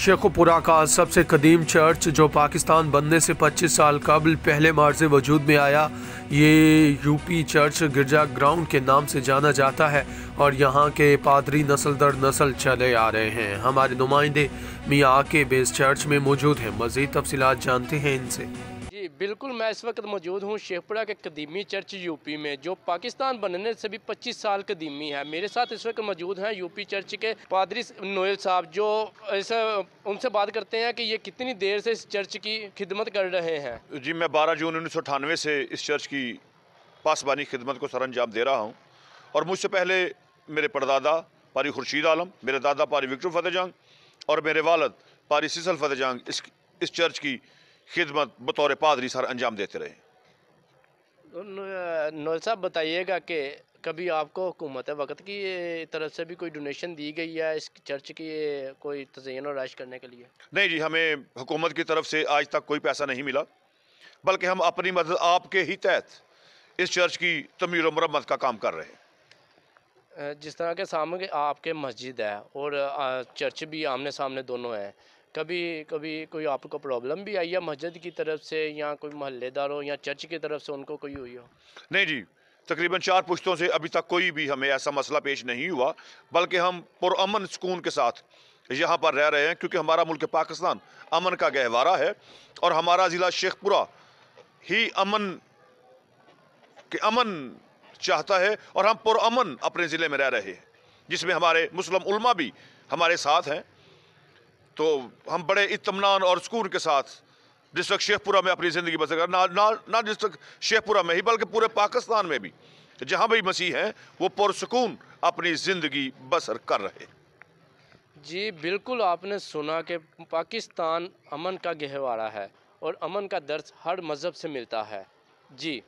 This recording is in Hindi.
शेखोपुरा का सबसे कदीम चर्च जो पाकिस्तान बनने से 25 साल कबल पहले से वजूद में आया ये यूपी चर्च गिरजा ग्राउंड के नाम से जाना जाता है और यहाँ के पादरी नस्ल दर नस्ल चले आ रहे हैं हमारे नुमाइंदे मियाँ के बेस चर्च में मौजूद हैं मज़ीद तफसीत जानते हैं इनसे बिल्कुल मैं इस वक्त मौजूद हूँ शेखपुरा के कदीमी चर्च यूपी में जो पाकिस्तान बनने से भी 25 साल कदीमी है मेरे साथ इस वक्त मौजूद हैं यूपी चर्च के पादरी नोयल साहब जो इस उनसे बात करते हैं कि ये कितनी देर से इस चर्च की खिदमत कर रहे हैं जी मैं 12 जून उन्नीस से इस चर्च की पासबानी खिदमत को सर अंजाम दे रहा हूँ और मुझसे पहले मेरे परदादा पारी खुर्शीद आलम मेरे दादा पारी विक्टर फतेह जंग और मेरे वालद पारी सीसल फतेह जंग इस इस चर्च की खिदमत बतौर पादरी सर अंजाम देते रहे नौर साहब बताइएगा कि कभी आपको हुकूमत वक्त की तरफ से भी कोई डोनेशन दी गई है इस चर्च की कोई तजयन और राश करने के लिए नहीं जी हमें हुकूमत की तरफ से आज तक कोई पैसा नहीं मिला बल्कि हम अपनी मदद आपके ही तहत इस चर्च की तमीर मरम्मत का काम कर रहे हैं जिस तरह के सामने आपके मस्जिद है और चर्च भी आमने सामने दोनों हैं कभी कभी कोई आपको प्रॉब्लम भी आई है मस्जिद की तरफ से या कोई मोहल्लेदार हो या चर्च की तरफ से उनको कोई हुई हो नहीं जी तकरीबन चार पुश्तों से अभी तक कोई भी हमें ऐसा मसला पेश नहीं हुआ बल्कि हम पुरान सुकून के साथ यहाँ पर रह रहे हैं क्योंकि हमारा मुल्क पाकिस्तान अमन का गहवारा है और हमारा ज़िला शेखपुरा ही अमन के अमन चाहता है और हम पुरान अपने ज़िले में रह रहे हैं जिसमें हमारे मुस्लिम उलमा भी हमारे साथ हैं तो हम बड़े इतमान और सुकून के साथ डिस्ट्रिक्ट शेखपुरा में अपनी ज़िंदगी बसर ना ना ना डिस्ट्रिक्ट शेखपुरा में ही बल्कि पूरे पाकिस्तान में भी जहाँ भी मसीह हैं वो पुरसकून अपनी ज़िंदगी बसर कर रहे जी बिल्कुल आपने सुना कि पाकिस्तान अमन का गहवाड़ा है और अमन का दर्द हर मज़हब से मिलता है जी